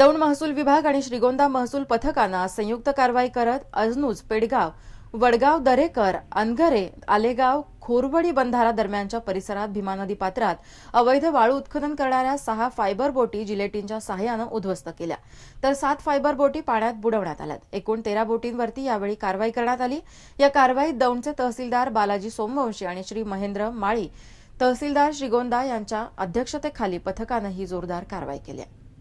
दौंड महसूल विभाग आणि श्रीगोंदा महसूल पथकानं संयुक्त कारवाई करत अजनूज पेडगाव वडगाव दरेकर अनगरे आलेगाव खोरवडी बंधारा दरम्यानच्या परिसरात भीमा नदी पात्रात अवैध वाळू उत्खनन करणाऱ्या सहा फायबर बोटी जिलेटींच्या सहाय्यानं उद्ध्वस्त केल्या तर सात फायबर बोटी पाण्यात बुडवण्यात आल्यात एकूण तेरा बोटींवरती यावेळी कारवाई करण्यात आली या कारवाईत दौंडचे तहसीलदार बालाजी सोमवंशी आणि श्री महेंद्र माळी तहसीलदार श्रीगोंदा यांच्या अध्यक्षतेखाली पथकानं ही जोरदार कारवाई केली आहे